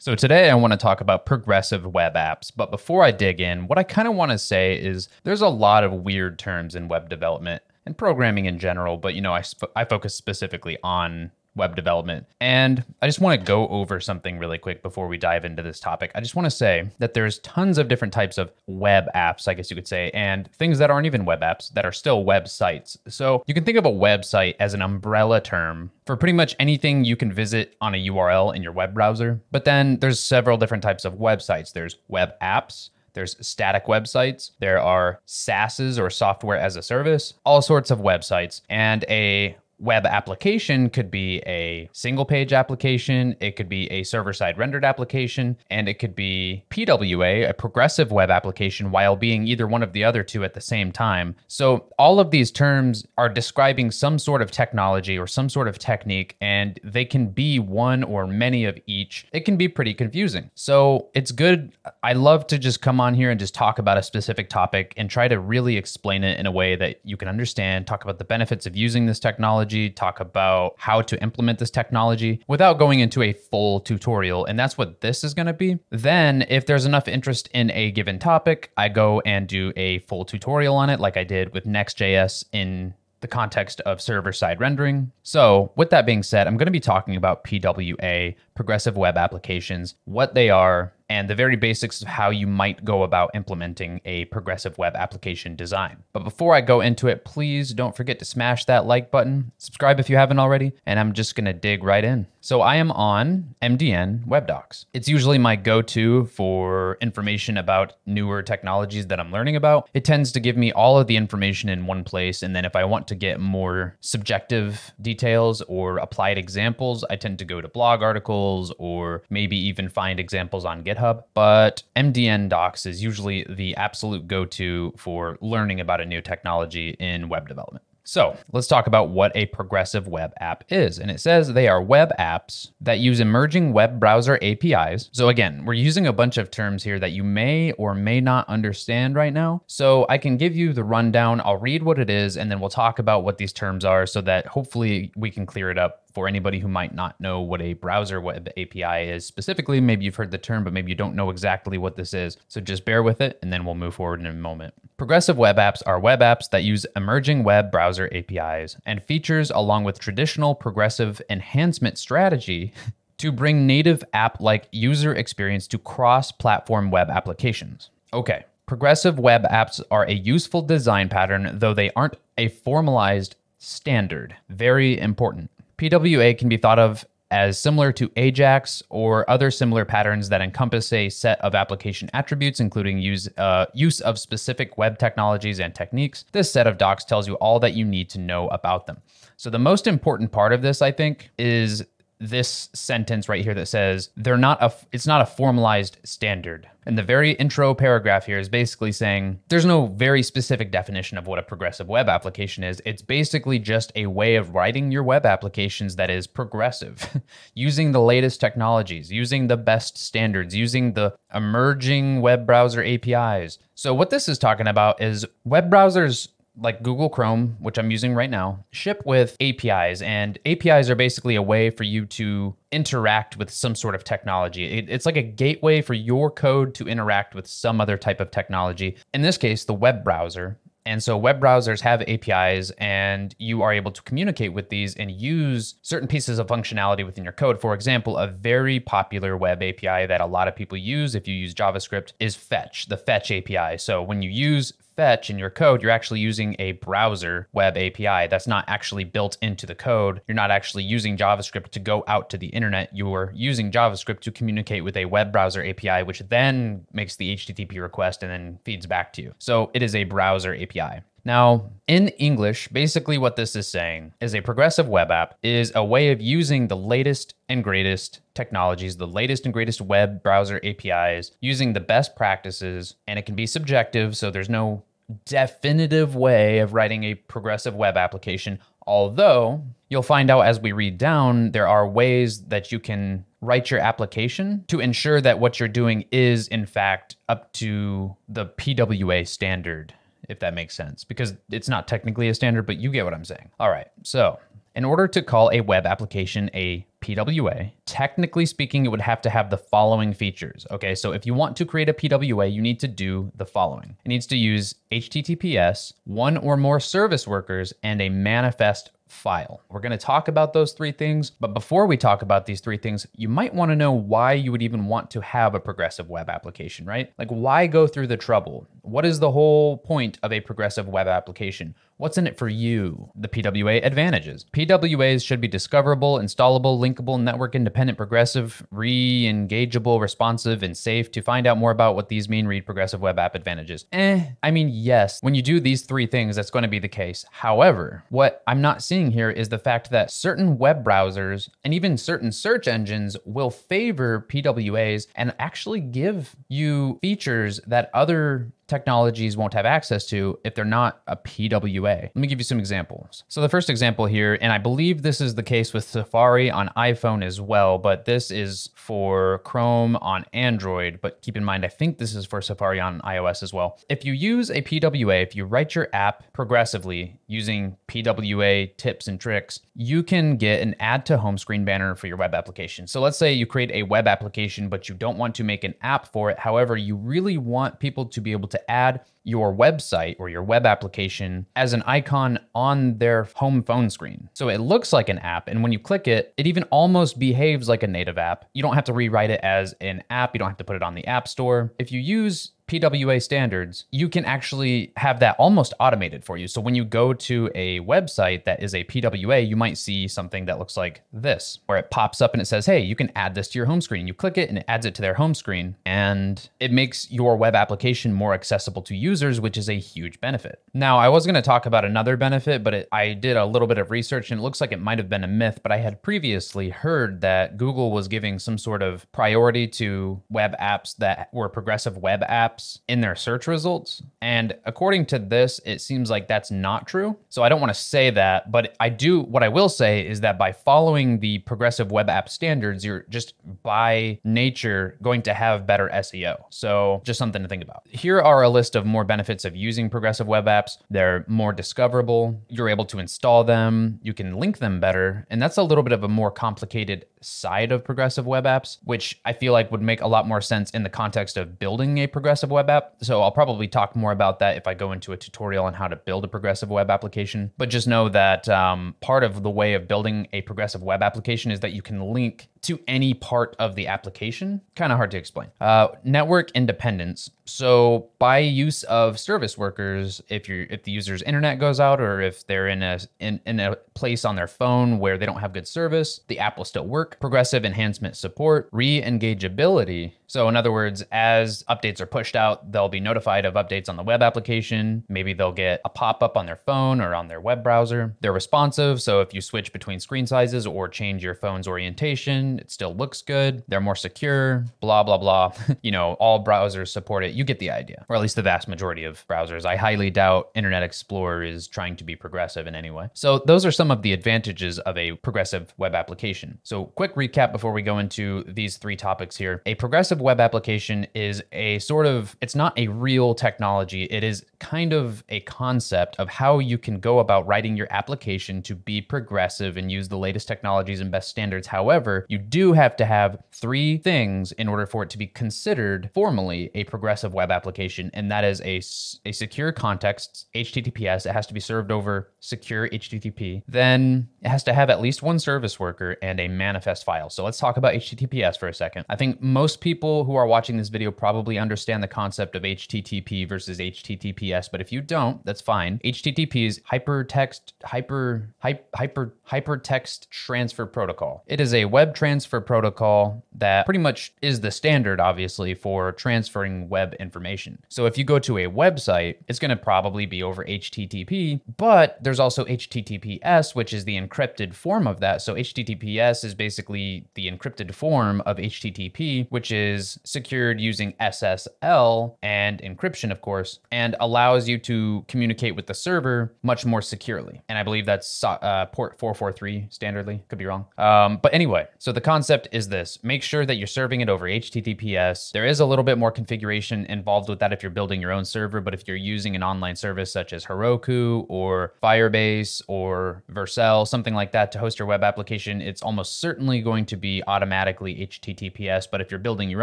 So, today I want to talk about progressive web apps. But before I dig in, what I kind of want to say is there's a lot of weird terms in web development and programming in general, but you know, I, sp- I focus specifically on web development. And I just want to go over something really quick before we dive into this topic. I just want to say that there's tons of different types of web apps, I guess you could say, and things that aren't even web apps that are still websites. So you can think of a website as an umbrella term for pretty much anything you can visit on a URL in your web browser. But then there's several different types of websites. There's web apps, there's static websites, there are SaaSes or software as a service, all sorts of websites. And a web application could be a single page application, it could be a server side rendered application, and it could be PWA, a progressive web application, while being either one of the other two at the same time. So, all of these terms are describing some sort of technology or some sort of technique, and they can be one or many of each. It can be pretty confusing. So, it's good. I love to just come on here and just talk about a specific topic and try to really explain it in a way that you can understand, talk about the benefits of using this technology technology, talk about how to implement this technology without going into a full tutorial. And that's what this is going to be. Then, if there's enough interest in a given topic, I go and do a full tutorial on it, like I did with Next.js in the context of server side rendering. So, with that being said, I'm going to be talking about PWA, progressive web applications, what they are, and the very basics of how you might go about implementing a progressive web application design. But before I go into it, please don't forget to smash that like button, subscribe if you haven't already, and I'm just gonna dig right in. So I am on MDN WebDocs. It's usually my go-to for information about newer technologies that I'm learning about. It tends to give me all of the information in one place, and then if I want to get more subjective details or applied examples, I tend to go to blog articles or maybe even find examples on GitHub. GitHub, but MDN docs is usually the absolute go to for learning about a new technology in web development. So let's talk about what a progressive web app is. And it says they are web apps that use emerging web browser APIs. So again, we're using a bunch of terms here that you may or may not understand right now. So I can give you the rundown. I'll read what it is, and then we'll talk about what these terms are so that hopefully we can clear it up for anybody who might not know what a browser web API is specifically, maybe you've heard the term, but maybe you don't know exactly what this is. So just bear with it, and then we'll move forward in a moment. Progressive web apps are web apps that use emerging web browser APIs and features along with traditional progressive enhancement strategy to bring native app like user experience to cross platform web applications. Okay. Progressive web apps are a useful design pattern, though they aren't a formalized standard. Very important. PWA can be thought of as similar to AJAX or other similar patterns that encompass a set of application attributes, including use, uh, use of specific web technologies and techniques. This set of docs tells you all that you need to know about them. So, the most important part of this, I think, is this sentence right here that says they're not a it's not a formalized standard. And the very intro paragraph here is basically saying there's no very specific definition of what a progressive web application is. It's basically just a way of writing your web applications that is progressive, using the latest technologies, using the best standards, using the emerging web browser APIs. So what this is talking about is web browsers like Google Chrome, which I'm using right now, ship with APIs. And APIs are basically a way for you to interact with some sort of technology. It, it's like a gateway for your code to interact with some other type of technology. In this case, the web browser. And so web browsers have APIs, and you are able to communicate with these and use certain pieces of functionality within your code. For example, a very popular web API that a lot of people use if you use JavaScript is Fetch, the Fetch API. So when you use fetch in your code, you're actually using a browser web API that's not actually built into the code. You're not actually using JavaScript to go out to the internet. You're using JavaScript to communicate with a web browser API, which then makes the HTTP request and then feeds back to you. So it is a browser API. Now, in English, basically what this is saying is a progressive web app is a way of using the latest and greatest technologies, the latest and greatest web browser APIs, using the best practices, and it can be subjective, so there's no definitive way of writing a progressive web application. Although, you'll find out as we read down, there are ways that you can write your application to ensure that what you're doing is, in fact, up to the PWA standard if that makes sense, because it's not technically a standard, but you get what I'm saying. All right, so in order to call a web application a PWA, technically speaking, it would have to have the following features. Okay, so if you want to create a PWA, you need to do the following. It needs to use HTTPS, one or more service workers, and a manifest file. We're gonna talk about those three things, but before we talk about these three things, you might wanna know why you would even want to have a progressive web application, right? Like why go through the trouble? What is the whole point of a progressive web application? What's in it for you? The PWA advantages. PWAs should be discoverable, installable, linkable, network independent, progressive, re engageable, responsive, and safe. To find out more about what these mean, read Progressive Web App Advantages. Eh, I mean, yes, when you do these three things, that's going to be the case. However, what I'm not seeing here is the fact that certain web browsers and even certain search engines will favor PWAs and actually give you features that other technologies won't have access to if they're not a PWA. Let me give you some examples. So the first example here, and I believe this is the case with Safari on iPhone as well, but this is for Chrome on Android, but keep in mind, I think this is for Safari on iOS as well. If you use a PWA, if you write your app progressively using PWA tips and tricks, you can get an add to home screen banner for your web application. So let's say you create a web application, but you don't want to make an app for it. However, you really want people to be able to add your website or your web application as an icon on their home phone screen. So it looks like an app, and when you click it, it even almost behaves like a native app. You don't have to rewrite it as an app, you don't have to put it on the App Store. If you use PWA standards, you can actually have that almost automated for you. So when you go to a website that is a PWA, you might see something that looks like this, where it pops up and it says, hey, you can add this to your home screen. You click it and it adds it to their home screen. And it makes your web application more accessible to users, which is a huge benefit. Now, I was going to talk about another benefit, but it, I did a little bit of research and it looks like it might have been a myth, but I had previously heard that Google was giving some sort of priority to web apps that were progressive web apps gaps in their search results. And according to this, it seems like that's not true. So I don't want to say that, but I do, what I will say is that by following the progressive web app standards, you're just by nature going to have better SEO. So just something to think about. Here are a list of more benefits of using progressive web apps. They're more discoverable. You're able to install them. You can link them better. And that's a little bit of a more complicated side of progressive web apps, which I feel like would make a lot more sense in the context of building a progressive web app. So I'll probably talk more about that if I go into a tutorial on how to build a progressive web application. But just know that um, part of the way of building a progressive web application is that you can link to any part of the application. Kind of hard to explain. Uh, network independence. So by use of service workers, if you if the user's internet goes out or if they're in a in, in a place on their phone where they don't have good service, the app will still work. Progressive enhancement support, re-engageability. So in other words, as updates are pushed out, they'll be notified of updates on the web application. Maybe they'll get a pop-up on their phone or on their web browser. They're responsive. So if you switch between screen sizes or change your phone's orientation, it still looks good, they're more secure, blah, blah, blah. you know, all browsers support it. You get the idea, or at least the vast majority of browsers. I highly doubt Internet Explorer is trying to be progressive in any way. So, those are some of the advantages of a progressive web application. So, quick recap before we go into these three topics here. A progressive web application is a sort of, it's not a real technology, it is kind of a concept of how you can go about writing your application to be progressive and use the latest technologies and best standards. However, you do have to have three things in order for it to be considered formally a progressive web application, and that is a, a secure context, HTTPS. It has to be served over secure HTTP. Then it has to have at least one service worker and a manifest file. So let's talk about HTTPS for a second. I think most people who are watching this video probably understand the concept of HTTP versus HTTPS, but if you don't, that's fine. HTTP is hypertext, hyper, hyper, hyper, hypertext transfer protocol. It is a web transfer transfer protocol that pretty much is the standard, obviously, for transferring web information. So if you go to a website, it's going to probably be over HTTP, but there's also HTTPS, which is the encrypted form of that. So HTTPS is basically the encrypted form of HTTP, which is secured using SSL and encryption, of course, and allows you to communicate with the server much more securely. And I believe that's uh, port 443 standardly, could be wrong. Um, but anyway, so the the concept is this, make sure that you're serving it over HTTPS. There is a little bit more configuration involved with that if you're building your own server, but if you're using an online service such as Heroku or Firebase or Vercel, something like that to host your web application, it's almost certainly going to be automatically HTTPS. But if you're building your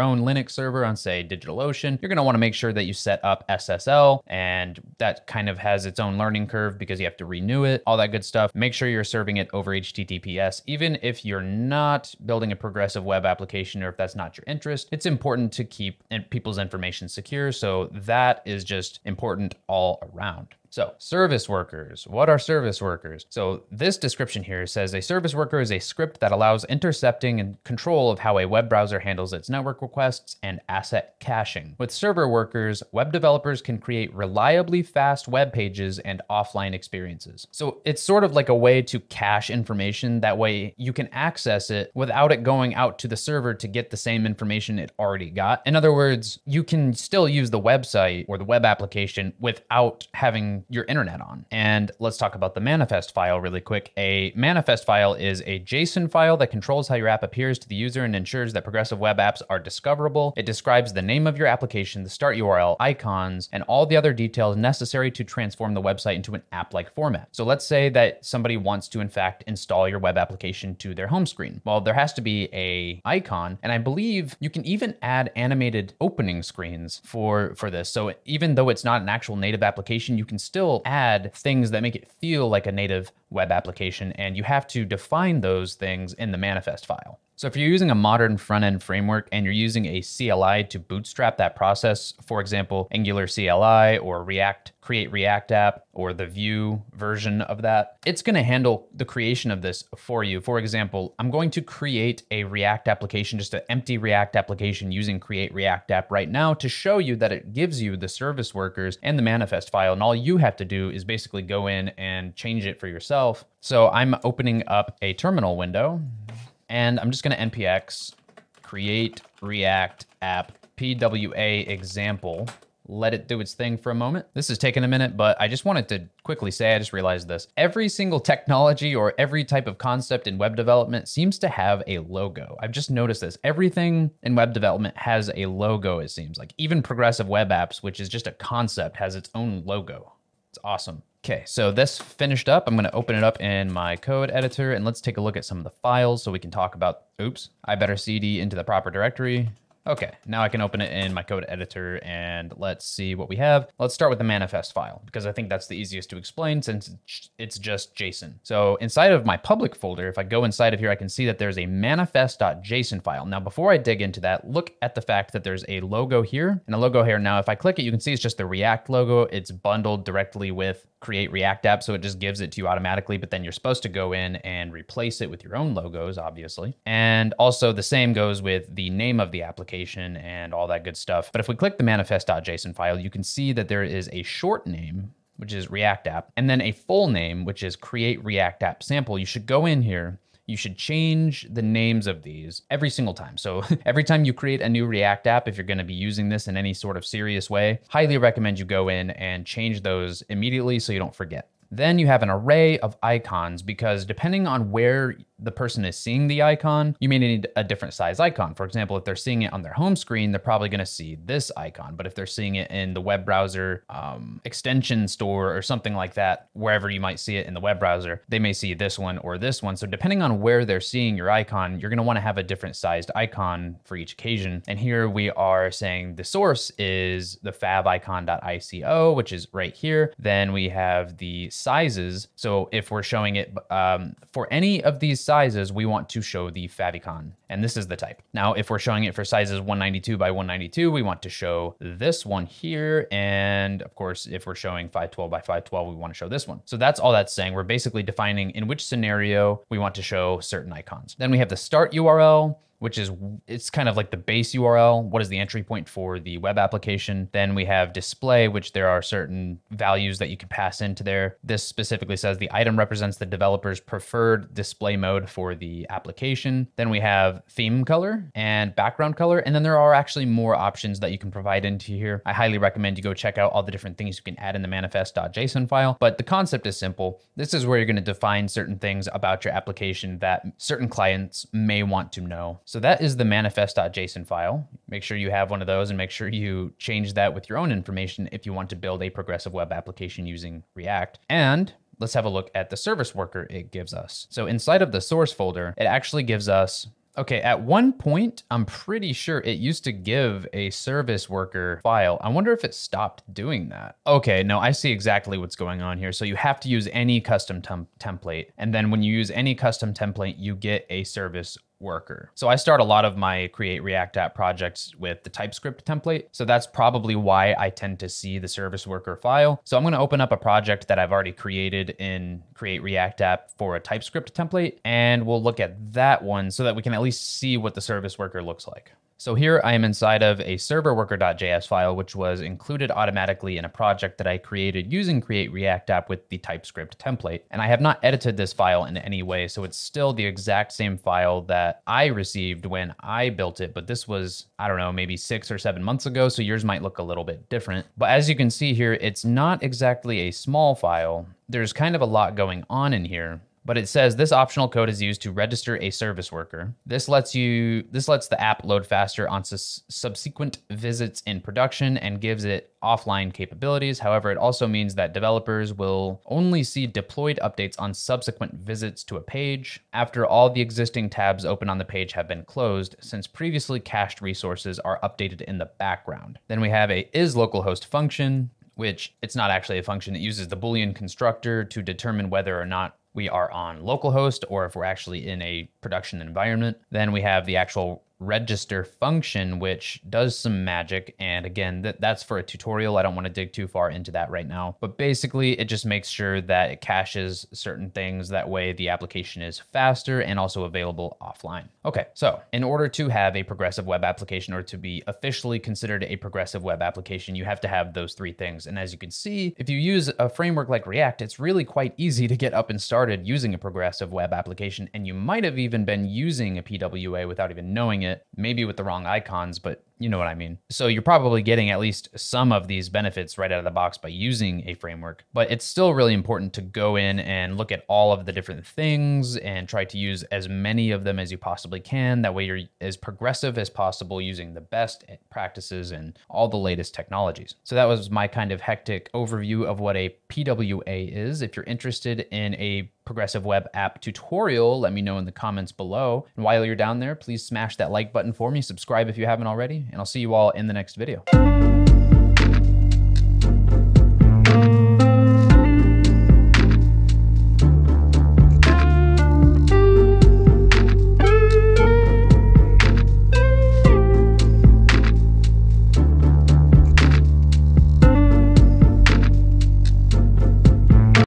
own Linux server on say DigitalOcean, you're gonna wanna make sure that you set up SSL and that kind of has its own learning curve because you have to renew it, all that good stuff. Make sure you're serving it over HTTPS, even if you're not building a progressive web application or if that's not your interest, it's important to keep people's information secure. So that is just important all around. So, service workers. What are service workers? So, this description here says a service worker is a script that allows intercepting and control of how a web browser handles its network requests and asset caching. With server workers, web developers can create reliably fast web pages and offline experiences. So, it's sort of like a way to cache information. That way, you can access it without it going out to the server to get the same information it already got. In other words, you can still use the website or the web application without having your internet on. And let's talk about the manifest file really quick. A manifest file is a JSON file that controls how your app appears to the user and ensures that progressive web apps are discoverable. It describes the name of your application, the start URL, icons, and all the other details necessary to transform the website into an app like format. So let's say that somebody wants to, in fact, install your web application to their home screen. Well, there has to be a icon, and I believe you can even add animated opening screens for, for this. So even though it's not an actual native application, you can still add things that make it feel like a native web application, and you have to define those things in the manifest file. So if you're using a modern front-end framework and you're using a CLI to bootstrap that process, for example, Angular CLI or React, Create React app, or the Vue version of that, it's gonna handle the creation of this for you. For example, I'm going to create a React application, just an empty React application using Create React app right now to show you that it gives you the service workers and the manifest file. And all you have to do is basically go in and change it for yourself so I'm opening up a terminal window and I'm just gonna npx create react app pwa example. Let it do its thing for a moment. This is taking a minute, but I just wanted to quickly say, I just realized this. Every single technology or every type of concept in web development seems to have a logo. I've just noticed this. Everything in web development has a logo, it seems like. Even progressive web apps, which is just a concept, has its own logo. It's awesome. Okay, so this finished up. I'm gonna open it up in my code editor and let's take a look at some of the files so we can talk about, oops, I better CD into the proper directory. Okay, now I can open it in my code editor and let's see what we have. Let's start with the manifest file because I think that's the easiest to explain since it's just JSON. So inside of my public folder, if I go inside of here, I can see that there's a manifest.json file. Now, before I dig into that, look at the fact that there's a logo here and a logo here. Now, if I click it, you can see it's just the React logo. It's bundled directly with create React app, so it just gives it to you automatically. But then you're supposed to go in and replace it with your own logos, obviously. And also the same goes with the name of the application and all that good stuff. But if we click the manifest.json file, you can see that there is a short name which is React app, and then a full name, which is create React app sample. You should go in here you should change the names of these every single time. So every time you create a new React app, if you're going to be using this in any sort of serious way, highly recommend you go in and change those immediately so you don't forget. Then you have an array of icons because depending on where the person is seeing the icon, you may need a different size icon. For example, if they're seeing it on their home screen, they're probably going to see this icon. But if they're seeing it in the web browser um, extension store or something like that, wherever you might see it in the web browser, they may see this one or this one. So depending on where they're seeing your icon, you're going to want to have a different sized icon for each occasion. And here we are saying the source is the favicon.ico, which is right here. Then we have the sizes. So if we're showing it um, for any of these sizes, we want to show the favicon, and this is the type. Now, if we're showing it for sizes 192 by 192, we want to show this one here. And of course, if we're showing 512 by 512, we want to show this one. So that's all that's saying. We're basically defining in which scenario we want to show certain icons. Then we have the start URL, which is it's kind of like the base URL. What is the entry point for the web application? Then we have display, which there are certain values that you can pass into there. This specifically says the item represents the developer's preferred display mode for the application. Then we have theme color and background color. And then there are actually more options that you can provide into here. I highly recommend you go check out all the different things you can add in the manifest.json file. But the concept is simple. This is where you're going to define certain things about your application that certain clients may want to know. So that is the manifest.json file. Make sure you have one of those and make sure you change that with your own information if you want to build a progressive web application using React. And let's have a look at the service worker it gives us. So inside of the source folder, it actually gives us Okay, at one point, I'm pretty sure it used to give a service worker file. I wonder if it stopped doing that. Okay, no, I see exactly what's going on here. So you have to use any custom template. And then when you use any custom template, you get a service worker. So I start a lot of my create React app projects with the TypeScript template. So that's probably why I tend to see the service worker file. So I'm going to open up a project that I've already created in create React app for a TypeScript template. And we'll look at that one so that we can at least see what the service worker looks like. So here I am inside of a server worker.js file, which was included automatically in a project that I created using create react app with the TypeScript template. And I have not edited this file in any way. So it's still the exact same file that I received when I built it, but this was, I don't know, maybe six or seven months ago. So yours might look a little bit different. But as you can see here, it's not exactly a small file. There's kind of a lot going on in here but it says this optional code is used to register a service worker. This lets you this lets the app load faster on subsequent visits in production and gives it offline capabilities. However, it also means that developers will only see deployed updates on subsequent visits to a page after all the existing tabs open on the page have been closed since previously cached resources are updated in the background. Then we have a is localhost function which it's not actually a function. It uses the Boolean constructor to determine whether or not we are on localhost or if we're actually in a production environment. Then we have the actual register function, which does some magic. And again, th- that's for a tutorial. I don't want to dig too far into that right now. But basically, it just makes sure that it caches certain things. That way, the application is faster and also available offline. Okay, so in order to have a progressive web application or to be officially considered a progressive web application, you have to have those three things. And as you can see, if you use a framework like React, it's really quite easy to get up and started using a progressive web application. And you might have even been using a PWA without even knowing it it, maybe with the wrong icons, but you know what I mean? So you're probably getting at least some of these benefits right out of the box by using a framework, but it's still really important to go in and look at all of the different things and try to use as many of them as you possibly can. That way you're as progressive as possible using the best practices and all the latest technologies. So that was my kind of hectic overview of what a PWA is. If you're interested in a progressive web app tutorial, let me know in the comments below. And while you're down there, please smash that like button for me, subscribe if you haven't already and I'll see you all in the next video.